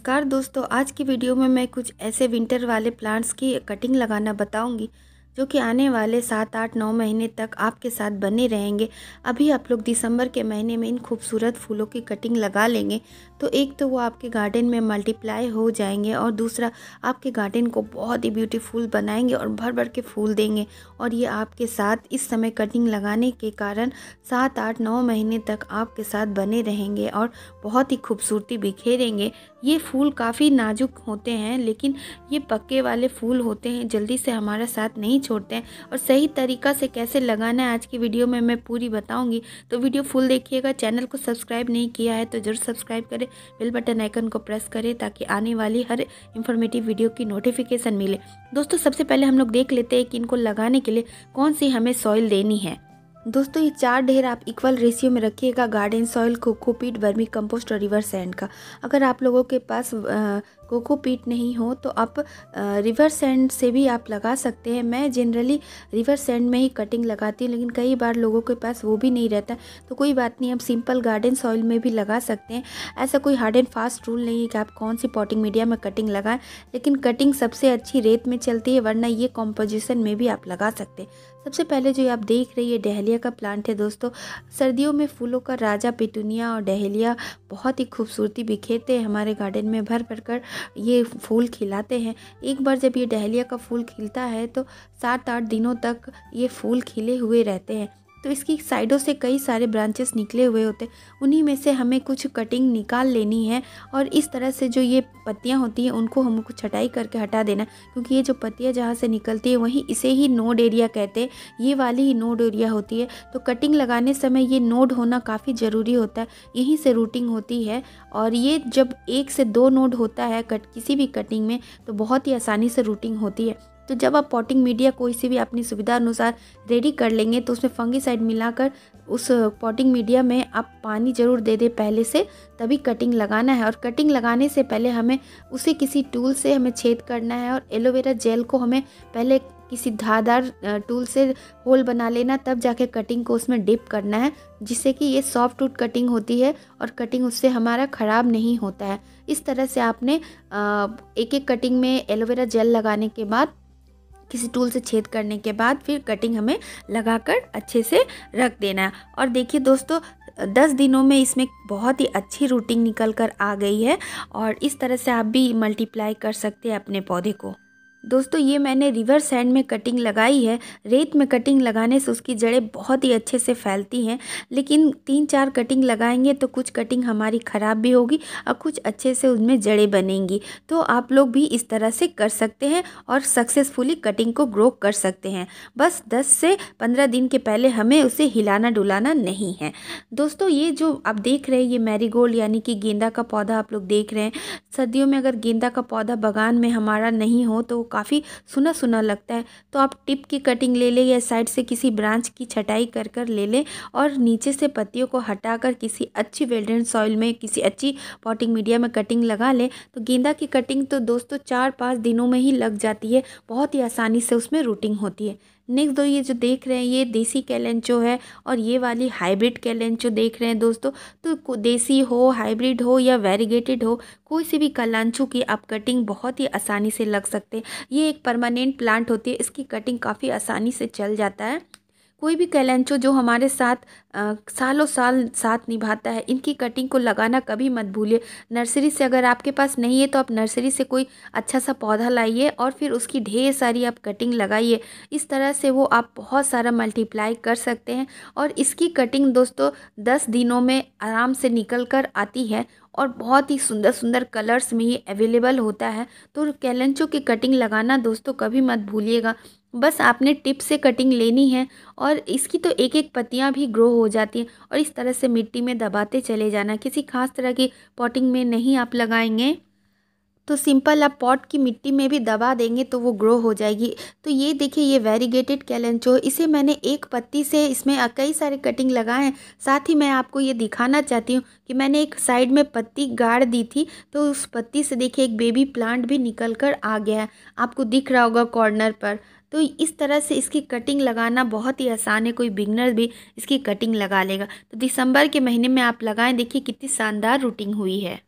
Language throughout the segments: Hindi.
नमस्कार दोस्तों आज की वीडियो में मैं कुछ ऐसे विंटर वाले प्लांट्स की कटिंग लगाना बताऊंगी जो कि आने वाले सात आठ नौ महीने तक आपके साथ बने रहेंगे अभी आप लोग दिसंबर के महीने में इन खूबसूरत फूलों की कटिंग लगा लेंगे तो एक तो वो आपके गार्डन में मल्टीप्लाई हो जाएंगे और दूसरा आपके गार्डन को बहुत ही ब्यूटीफुल बनाएंगे और भर भर के फूल देंगे और ये आपके साथ इस समय कटिंग लगाने के कारण सात आठ नौ महीने तक आपके साथ बने रहेंगे और बहुत ही खूबसूरती बिखेरेंगे ये फूल काफ़ी नाजुक होते हैं लेकिन ये पक्के वाले फूल होते हैं जल्दी से हमारा साथ नहीं छोड़ते हैं और सही तरीका से कैसे लगाना है आज की वीडियो में मैं पूरी बताऊंगी तो वीडियो फुल देखिएगा चैनल को सब्सक्राइब नहीं किया है तो ज़रूर सब्सक्राइब करें बेल बटन आइकन को प्रेस करें ताकि आने वाली हर इंफॉर्मेटिव वीडियो की नोटिफिकेशन मिले दोस्तों सबसे पहले हम लोग देख लेते हैं कि इनको लगाने के लिए कौन सी हमें सॉइल देनी है दोस्तों ये चार ढेर आप इक्वल रेशियो में रखिएगा garden soil cocopeat vermi compost और रिवर सैंड का अगर आप लोगों के पास कोको पीट नहीं हो तो आप रिवर सैंड से भी आप लगा सकते हैं मैं जनरली रिवर सैंड में ही कटिंग लगाती हूँ लेकिन कई बार लोगों के पास वो भी नहीं रहता तो कोई बात नहीं आप सिंपल गार्डन सॉइल में भी लगा सकते हैं ऐसा कोई हार्ड एंड फास्ट रूल नहीं है कि आप कौन सी पॉटिंग मीडिया में कटिंग लगाएं लेकिन कटिंग सबसे अच्छी रेत में चलती है वरना ये कॉम्पोजिशन में भी आप लगा सकते हैं सबसे पहले जो आप देख रही है डहलिया का प्लांट है दोस्तों सर्दियों में फूलों का राजा पिटूनिया और डहलिया बहुत ही खूबसूरती बिखेरते हैं हमारे गार्डन में भर भर कर ये फूल खिलाते हैं एक बार जब ये डहलिया का फूल खिलता है तो सात आठ दिनों तक ये फूल खिले हुए रहते हैं तो इसकी साइडों से कई सारे ब्रांचेस निकले हुए होते उन्हीं में से हमें कुछ कटिंग निकाल लेनी है और इस तरह से जो ये पत्तियाँ होती हैं उनको हमको छटाई करके हटा देना क्योंकि ये जो पत्तियाँ जहाँ से निकलती है वहीं इसे ही नोड एरिया कहते हैं ये वाली ही नोड एरिया होती है तो कटिंग लगाने समय ये नोड होना काफ़ी ज़रूरी होता है यहीं से रूटिंग होती है और ये जब एक से दो नोड होता है कट किसी भी कटिंग में तो बहुत ही आसानी से रूटिंग होती है तो जब आप पॉटिंग मीडिया कोई से भी अपनी सुविधा अनुसार रेडी कर लेंगे तो उसमें फंगीसाइड मिलाकर उस पॉटिंग मीडिया में आप पानी ज़रूर दे दें पहले से तभी कटिंग लगाना है और कटिंग लगाने से पहले हमें उसे किसी टूल से हमें छेद करना है और एलोवेरा जेल को हमें पहले किसी धारदार टूल से होल बना लेना तब जाके कटिंग को उसमें डिप करना है जिससे कि ये सॉफ्ट टूट कटिंग होती है और कटिंग उससे हमारा ख़राब नहीं होता है इस तरह से आपने एक एक कटिंग में एलोवेरा जेल लगाने के बाद किसी टूल से छेद करने के बाद फिर कटिंग हमें लगाकर अच्छे से रख देना है और देखिए दोस्तों दस दिनों में इसमें बहुत ही अच्छी रूटिंग निकल कर आ गई है और इस तरह से आप भी मल्टीप्लाई कर सकते हैं अपने पौधे को दोस्तों ये मैंने रिवर सैंड में कटिंग लगाई है रेत में कटिंग लगाने से उसकी जड़ें बहुत ही अच्छे से फैलती हैं लेकिन तीन चार कटिंग लगाएंगे तो कुछ कटिंग हमारी ख़राब भी होगी और कुछ अच्छे से उसमें जड़ें बनेंगी तो आप लोग भी इस तरह से कर सकते हैं और सक्सेसफुली कटिंग को ग्रो कर सकते हैं बस दस से पंद्रह दिन के पहले हमें उसे हिलाना डुलाना नहीं है दोस्तों ये जो आप देख रहे हैं ये मैरीगोल्ड यानी कि गेंदा का पौधा आप लोग देख रहे हैं सर्दियों में अगर गेंदा का पौधा बगान में हमारा नहीं हो तो काफ़ी सुना सुना लगता है तो आप टिप की कटिंग ले लें या साइड से किसी ब्रांच की छटाई कर कर ले लें और नीचे से पत्तियों को हटाकर किसी अच्छी वेल्डेंट सॉइल में किसी अच्छी पॉटिंग मीडिया में कटिंग लगा लें तो गेंदा की कटिंग तो दोस्तों चार पाँच दिनों में ही लग जाती है बहुत ही आसानी से उसमें रूटिंग होती है नेक्स्ट दो ये जो देख रहे हैं ये देसी कैलेंचो है और ये वाली हाइब्रिड कैलेंचो देख रहे हैं दोस्तों तो देसी हो हाइब्रिड हो या वेरीगेटेड हो कोई सी भी कलांचू की आप कटिंग बहुत ही आसानी से लग सकते हैं ये एक परमानेंट प्लांट होती है इसकी कटिंग काफ़ी आसानी से चल जाता है कोई भी कैलेंचो जो हमारे साथ आ, सालों साल साथ निभाता है इनकी कटिंग को लगाना कभी मत भूलिए नर्सरी से अगर आपके पास नहीं है तो आप नर्सरी से कोई अच्छा सा पौधा लाइए और फिर उसकी ढेर सारी आप कटिंग लगाइए इस तरह से वो आप बहुत सारा मल्टीप्लाई कर सकते हैं और इसकी कटिंग दोस्तों दस दिनों में आराम से निकल कर आती है और बहुत ही सुंदर सुंदर कलर्स में ये अवेलेबल होता है तो कैलेंचो की कटिंग लगाना दोस्तों कभी मत भूलिएगा बस आपने टिप से कटिंग लेनी है और इसकी तो एक एक पत्तियां भी ग्रो हो जाती हैं और इस तरह से मिट्टी में दबाते चले जाना किसी खास तरह की पॉटिंग में नहीं आप लगाएंगे तो सिंपल आप पॉट की मिट्टी में भी दबा देंगे तो वो ग्रो हो जाएगी तो ये देखिए ये वेरीगेटेड कैलेंचो इसे मैंने एक पत्ती से इसमें कई सारे कटिंग लगाए हैं साथ ही मैं आपको ये दिखाना चाहती हूँ कि मैंने एक साइड में पत्ती गाड़ दी थी तो उस पत्ती से देखिए एक बेबी प्लांट भी निकल कर आ गया है आपको दिख रहा होगा कॉर्नर पर तो इस तरह से इसकी कटिंग लगाना बहुत ही आसान है कोई बिगनर भी इसकी कटिंग लगा लेगा तो दिसंबर के महीने में आप लगाएं देखिए कितनी शानदार रूटिंग हुई है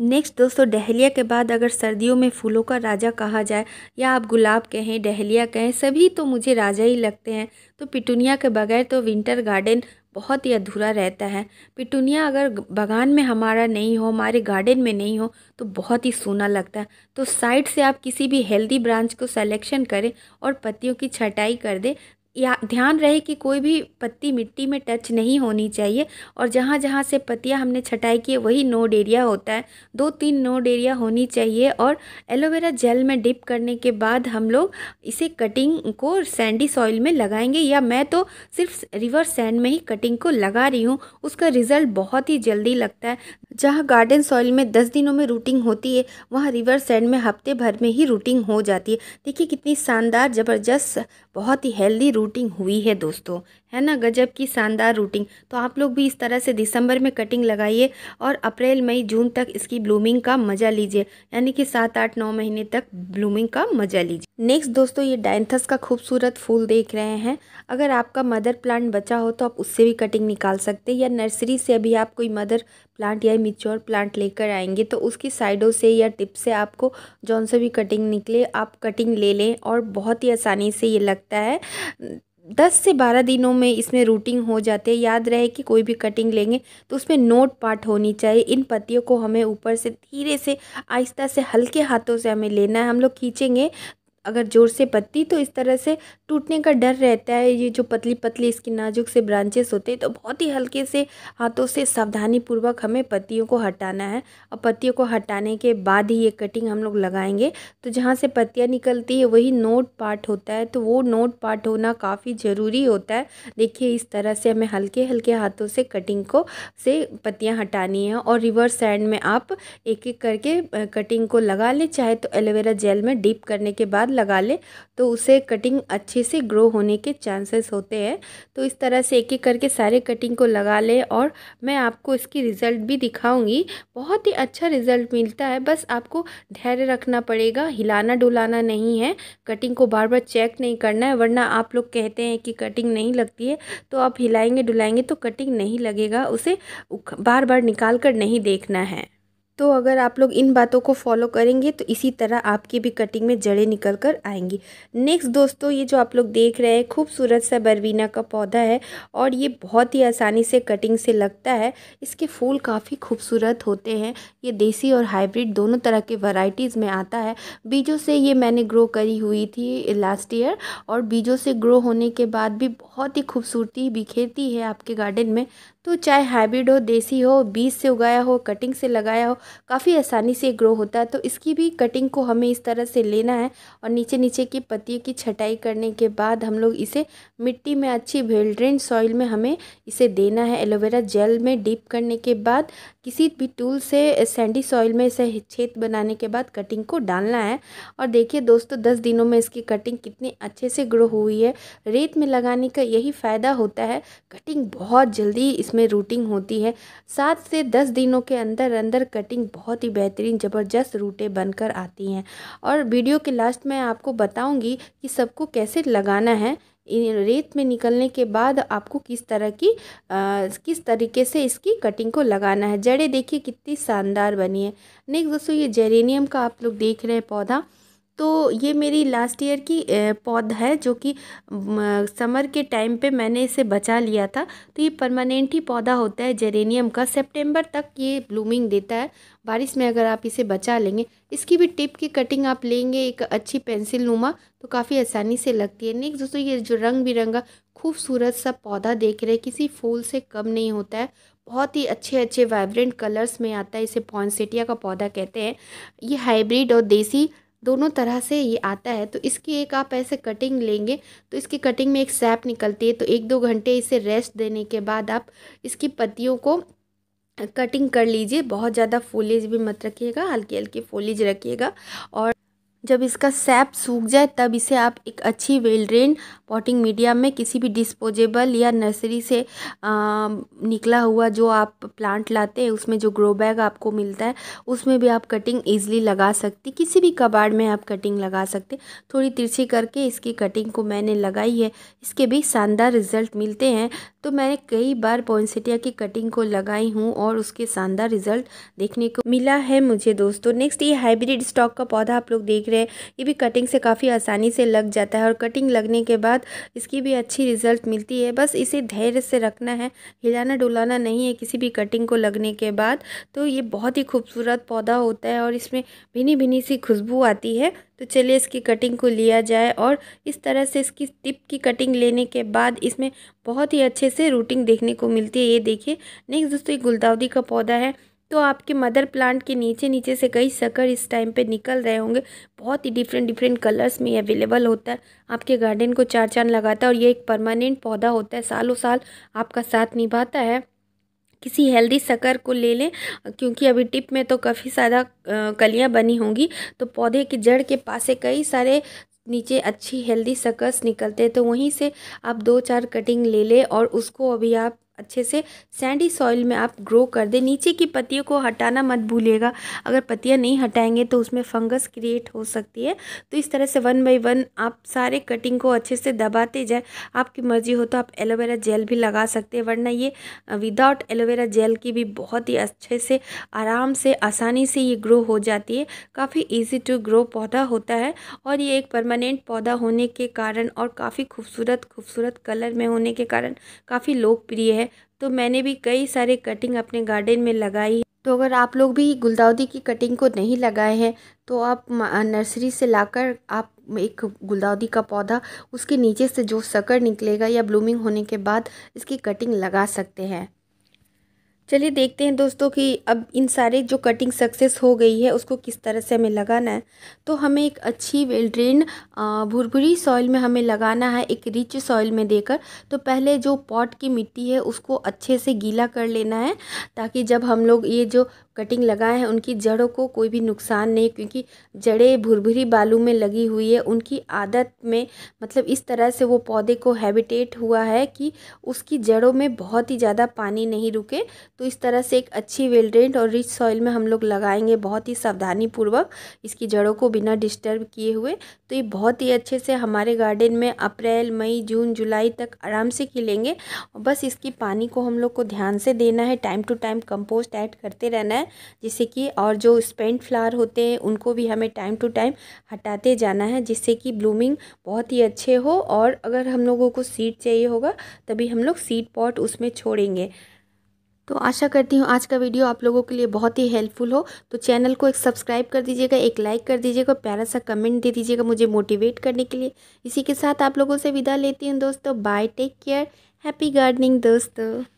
नेक्स्ट दोस्तों डहलिया के बाद अगर सर्दियों में फूलों का राजा कहा जाए या आप गुलाब कहें डहलिया कहें सभी तो मुझे राजा ही लगते हैं तो पिटूनिया के बगैर तो विंटर गार्डन बहुत ही अधूरा रहता है पिटूनिया अगर बागान में हमारा नहीं हो हमारे गार्डन में नहीं हो तो बहुत ही सूना लगता है तो साइड से आप किसी भी हेल्दी ब्रांच को सेलेक्शन करें और पत्तियों की छटाई कर दें या ध्यान रहे कि कोई भी पत्ती मिट्टी में टच नहीं होनी चाहिए और जहाँ जहाँ से पत्तियाँ हमने छटाई की है वही नोड एरिया होता है दो तीन नोड एरिया होनी चाहिए और एलोवेरा जेल में डिप करने के बाद हम लोग इसे कटिंग को सैंडी सॉइल में लगाएंगे या मैं तो सिर्फ रिवर सैंड में ही कटिंग को लगा रही हूँ उसका रिज़ल्ट बहुत ही जल्दी लगता है जहाँ गार्डन सॉइल में दस दिनों में रूटिंग होती है वहाँ रिवर सैंड में हफ्ते भर में ही रूटिंग हो जाती है देखिए कितनी शानदार ज़बरदस्त बहुत ही हेल्दी रूटिंग हुई है दोस्तों है ना गजब की शानदार रूटिंग तो आप लोग भी इस तरह से दिसंबर में कटिंग लगाइए और अप्रैल मई जून तक इसकी ब्लूमिंग का मज़ा लीजिए यानी कि सात आठ नौ महीने तक ब्लूमिंग का मज़ा लीजिए नेक्स्ट दोस्तों ये डाइंथस का खूबसूरत फूल देख रहे हैं अगर आपका मदर प्लांट बचा हो तो आप उससे भी कटिंग निकाल सकते हैं या नर्सरी से अभी आप कोई मदर प्लांट या मिच्योर प्लांट लेकर आएंगे तो उसकी साइडों से या टिप से आपको जौन से भी कटिंग निकले आप कटिंग ले लें और बहुत ही आसानी से ये लगता है दस से बारह दिनों में इसमें रूटिंग हो जाती है याद रहे कि कोई भी कटिंग लेंगे तो उसमें नोट पार्ट होनी चाहिए इन पत्तियों को हमें ऊपर से धीरे से आहिस्ता से हल्के हाथों से हमें लेना है हम लोग खींचेंगे अगर ज़ोर से पत्ती तो इस तरह से टूटने का डर रहता है ये जो पतली पतली इसकी नाजुक से ब्रांचेस होते हैं तो बहुत ही हल्के से हाथों से सावधानी पूर्वक हमें पत्तियों को हटाना है और पत्तियों को हटाने के बाद ही ये कटिंग हम लोग लगाएंगे तो जहाँ से पत्तियाँ निकलती है वही नोट पार्ट होता है तो वो नोट पार्ट होना काफ़ी ज़रूरी होता है देखिए इस तरह से हमें हल्के हल्के हाथों से कटिंग को से पत्तियाँ हटानी है और रिवर्स साइड में आप एक एक करके कटिंग को लगा लें चाहे तो एलोवेरा जेल में डीप करने के बाद लगा ले तो उसे कटिंग अच्छे से ग्रो होने के चांसेस होते हैं तो इस तरह से एक एक करके सारे कटिंग को लगा ले और मैं आपको इसकी रिज़ल्ट भी दिखाऊंगी बहुत ही अच्छा रिज़ल्ट मिलता है बस आपको धैर्य रखना पड़ेगा हिलाना डुलाना नहीं है कटिंग को बार बार चेक नहीं करना है वरना आप लोग कहते हैं कि कटिंग नहीं लगती है तो आप हिलाएंगे डुलाएंगे तो कटिंग नहीं लगेगा उसे बार बार निकाल कर नहीं देखना है तो अगर आप लोग इन बातों को फॉलो करेंगे तो इसी तरह आपकी भी कटिंग में जड़ें निकल कर आएंगी नेक्स्ट दोस्तों ये जो आप लोग देख रहे हैं खूबसूरत सा बरवीना का पौधा है और ये बहुत ही आसानी से कटिंग से लगता है इसके फूल काफ़ी खूबसूरत होते हैं ये देसी और हाइब्रिड दोनों तरह के वराइटीज़ में आता है बीजों से ये मैंने ग्रो करी हुई थी लास्ट ईयर और बीजों से ग्रो होने के बाद भी बहुत ही खूबसूरती बिखेरती है आपके गार्डन में तो चाहे हाइब्रिड हो देसी हो बीज से उगाया हो कटिंग से लगाया हो काफ़ी आसानी से ग्रो होता है तो इसकी भी कटिंग को हमें इस तरह से लेना है और नीचे नीचे की पत्तियों की छटाई करने के बाद हम लोग इसे मिट्टी में अच्छी वेल्ड्रेन सॉइल में हमें इसे देना है एलोवेरा जेल में डीप करने के बाद किसी भी टूल से सैंडी सॉइल में से छेद बनाने के बाद कटिंग को डालना है और देखिए दोस्तों दस दिनों में इसकी कटिंग कितनी अच्छे से ग्रो हुई है रेत में लगाने का यही फ़ायदा होता है कटिंग बहुत जल्दी इसमें रूटिंग होती है सात से दस दिनों के अंदर अंदर कटिंग बहुत ही बेहतरीन ज़बरदस्त रूटें बनकर आती हैं और वीडियो के लास्ट में आपको बताऊँगी कि सबको कैसे लगाना है रेत में निकलने के बाद आपको किस तरह की आ, किस तरीके से इसकी कटिंग को लगाना है जड़ें देखिए कितनी शानदार बनी है नेक्स्ट दोस्तों ये जेरेनियम का आप लोग देख रहे हैं पौधा तो ये मेरी लास्ट ईयर की पौध है जो कि समर के टाइम पे मैंने इसे बचा लिया था तो ये परमानेंट ही पौधा होता है जेरेनियम का सितंबर तक ये ब्लूमिंग देता है बारिश में अगर आप इसे बचा लेंगे इसकी भी टिप की कटिंग आप लेंगे एक अच्छी पेंसिल नुमा तो काफ़ी आसानी से लगती है नेक्स्ट दोस्तों ये जो रंग बिरंगा खूबसूरत सा पौधा देख रहे किसी फूल से कम नहीं होता है बहुत ही अच्छे अच्छे वाइब्रेंट कलर्स में आता है इसे पॉन्सेटिया का पौधा कहते हैं ये हाइब्रिड और देसी दोनों तरह से ये आता है तो इसकी एक आप ऐसे कटिंग लेंगे तो इसकी कटिंग में एक सैप निकलती है तो एक दो घंटे इसे रेस्ट देने के बाद आप इसकी पत्तियों को कटिंग कर लीजिए बहुत ज़्यादा फोलेज भी मत रखिएगा हल्की हल्की फोलेज रखिएगा और जब इसका सैप सूख जाए तब इसे आप एक अच्छी वेल ड्रेन पॉटिंग मीडियम में किसी भी डिस्पोजेबल या नर्सरी से आ, निकला हुआ जो आप प्लांट लाते हैं उसमें जो ग्रो बैग आपको मिलता है उसमें भी आप कटिंग ईजिली लगा सकते किसी भी कबाड़ में आप कटिंग लगा सकते थोड़ी तिरछी करके इसकी कटिंग को मैंने लगाई है इसके भी शानदार रिजल्ट मिलते हैं तो मैंने कई बार पॉइंसेटिया की कटिंग को लगाई हूँ और उसके शानदार रिजल्ट देखने को मिला है मुझे दोस्तों नेक्स्ट ये हाइब्रिड स्टॉक का पौधा आप लोग देख रहे हैं ये भी कटिंग से काफ़ी आसानी से लग जाता है और कटिंग लगने के बाद इसकी भी अच्छी रिजल्ट मिलती है बस इसे धैर्य से रखना है हिलाना डुलाना नहीं है किसी भी कटिंग को लगने के बाद तो ये बहुत ही खूबसूरत पौधा होता है और इसमें भिनी भिनी सी खुशबू आती है तो चलिए इसकी कटिंग को लिया जाए और इस तरह से इसकी टिप की कटिंग लेने के बाद इसमें बहुत ही अच्छे से रूटिंग देखने को मिलती है ये देखिए नेक्स्ट दोस्तों ये गुलदाउदी का पौधा है तो आपके मदर प्लांट के नीचे नीचे से कई सकर इस टाइम पे निकल रहे होंगे बहुत ही डिफरेंट डिफरेंट कलर्स में अवेलेबल होता है आपके गार्डन को चार चांद लगाता है और ये एक परमानेंट पौधा होता है सालों साल आपका साथ निभाता है किसी हेल्दी शकर को ले लें क्योंकि अभी टिप में तो काफ़ी सारा कलियां बनी होंगी तो पौधे की जड़ के पास से कई सारे नीचे अच्छी हेल्दी सकस निकलते हैं तो वहीं से आप दो चार कटिंग ले लें और उसको अभी आप अच्छे से सैंडी सॉइल में आप ग्रो कर दें नीचे की पत्तियों को हटाना मत भूलिएगा अगर पत्तियां नहीं हटाएंगे तो उसमें फंगस क्रिएट हो सकती है तो इस तरह से वन बाई वन आप सारे कटिंग को अच्छे से दबाते जाए आपकी मर्ज़ी हो तो आप एलोवेरा जेल भी लगा सकते हैं वरना ये विदाउट एलोवेरा जेल की भी बहुत ही अच्छे से आराम से आसानी से ये ग्रो हो जाती है काफ़ी ईजी टू ग्रो पौधा होता है और ये एक परमानेंट पौधा होने के कारण और काफ़ी खूबसूरत खूबसूरत कलर में होने के कारण काफ़ी लोकप्रिय है है तो मैंने भी कई सारे कटिंग अपने गार्डन में लगाई तो अगर आप लोग भी गुलदाउदी की कटिंग को नहीं लगाए हैं तो आप नर्सरी से लाकर आप एक गुलदाउदी का पौधा उसके नीचे से जो सकर निकलेगा या ब्लूमिंग होने के बाद इसकी कटिंग लगा सकते हैं चलिए देखते हैं दोस्तों कि अब इन सारे जो कटिंग सक्सेस हो गई है उसको किस तरह से हमें लगाना है तो हमें एक अच्छी वेल ड्रेन भुरभुरी सॉइल में हमें लगाना है एक रिच सॉइल में देकर तो पहले जो पॉट की मिट्टी है उसको अच्छे से गीला कर लेना है ताकि जब हम लोग ये जो कटिंग लगाए हैं उनकी जड़ों को कोई भी नुकसान नहीं क्योंकि जड़ें भुरभुरी बालू में लगी हुई है उनकी आदत में मतलब इस तरह से वो पौधे को हैबिटेट हुआ है कि उसकी जड़ों में बहुत ही ज़्यादा पानी नहीं रुके तो इस तरह से एक अच्छी वेलड्रेंट और रिच सॉइल में हम लोग लगाएंगे बहुत ही सावधानीपूर्वक इसकी जड़ों को बिना डिस्टर्ब किए हुए तो ये बहुत ही अच्छे से हमारे गार्डन में अप्रैल मई जून जुलाई तक आराम से खिलेंगे बस इसकी पानी को हम लोग को ध्यान से देना है time to time compost add करते रहना है जिससे कि और जो स्पेंट फ्लावर होते हैं उनको भी हमें टाइम टू टाइम हटाते जाना है जिससे कि ब्लूमिंग बहुत ही अच्छे हो और अगर हम लोगों को सीड चाहिए होगा तभी हम लोग सीड पॉट उसमें छोड़ेंगे तो आशा करती हूँ आज का वीडियो आप लोगों के लिए बहुत ही हेल्पफुल हो तो चैनल को एक सब्सक्राइब कर दीजिएगा एक लाइक कर दीजिएगा प्यारा सा कमेंट दे दीजिएगा मुझे मोटिवेट करने के लिए इसी के साथ आप लोगों से विदा लेती हूँ दोस्तों bye take care happy gardening दोस्तों